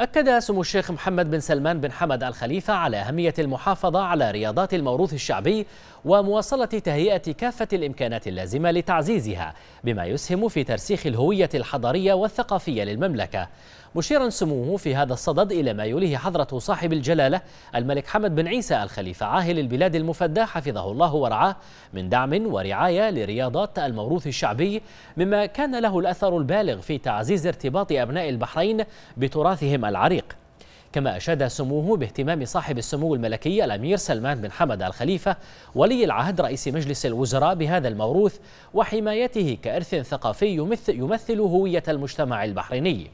أكد سمو الشيخ محمد بن سلمان بن حمد الخليفة على أهمية المحافظة على رياضات الموروث الشعبي ومواصلة تهيئة كافة الإمكانات اللازمة لتعزيزها بما يسهم في ترسيخ الهوية الحضارية والثقافية للمملكة مشيرا سموه في هذا الصدد إلى ما يوليه حضرة صاحب الجلالة الملك حمد بن عيسى الخليفة عاهل البلاد المفدى حفظه الله ورعاه من دعم ورعاية لرياضات الموروث الشعبي مما كان له الأثر البالغ في تعزيز ارتباط أبناء البحرين بتراثهم العريق كما أشاد سموه باهتمام صاحب السمو الملكي الأمير سلمان بن حمد الخليفة ولي العهد رئيس مجلس الوزراء بهذا الموروث وحمايته كإرث ثقافي يمثل هوية المجتمع البحريني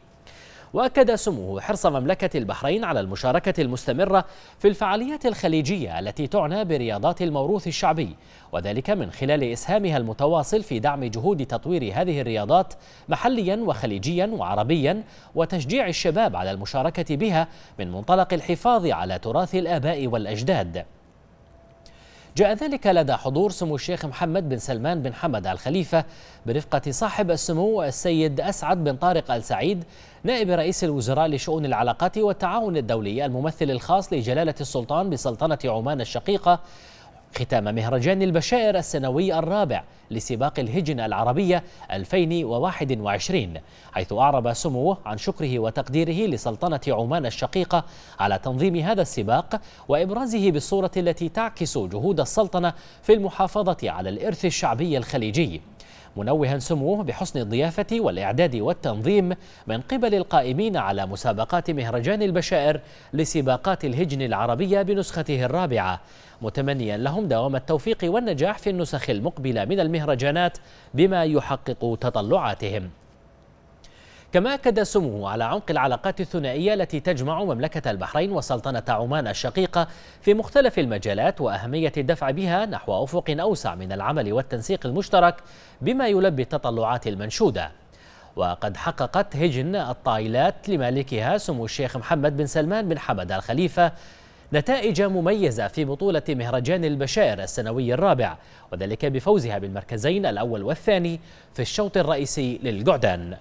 وأكد سموه حرص مملكة البحرين على المشاركة المستمرة في الفعاليات الخليجية التي تعنى برياضات الموروث الشعبي وذلك من خلال إسهامها المتواصل في دعم جهود تطوير هذه الرياضات محليا وخليجيا وعربيا وتشجيع الشباب على المشاركة بها من منطلق الحفاظ على تراث الآباء والأجداد جاء ذلك لدى حضور سمو الشيخ محمد بن سلمان بن حمد الخليفة برفقة صاحب السمو السيد أسعد بن طارق آل سعيد نائب رئيس الوزراء لشؤون العلاقات والتعاون الدولي الممثل الخاص لجلالة السلطان بسلطنة عمان الشقيقة ختام مهرجان البشائر السنوي الرابع لسباق الهجن العربية 2021 حيث أعرب سموه عن شكره وتقديره لسلطنة عمان الشقيقة على تنظيم هذا السباق وإبرازه بالصورة التي تعكس جهود السلطنة في المحافظة على الإرث الشعبي الخليجي منوها سموه بحسن الضيافة والإعداد والتنظيم من قبل القائمين على مسابقات مهرجان البشائر لسباقات الهجن العربية بنسخته الرابعة متمنيا لهم دوام التوفيق والنجاح في النسخ المقبلة من المهرجانات بما يحقق تطلعاتهم كما أكد سموه على عمق العلاقات الثنائية التي تجمع مملكة البحرين وسلطنة عمان الشقيقة في مختلف المجالات وأهمية الدفع بها نحو أفق أوسع من العمل والتنسيق المشترك بما يلبي التطلعات المنشودة وقد حققت هجن الطايلات لمالكها سمو الشيخ محمد بن سلمان بن حمد الخليفة نتائج مميزة في بطولة مهرجان البشائر السنوي الرابع وذلك بفوزها بالمركزين الأول والثاني في الشوط الرئيسي للجعدان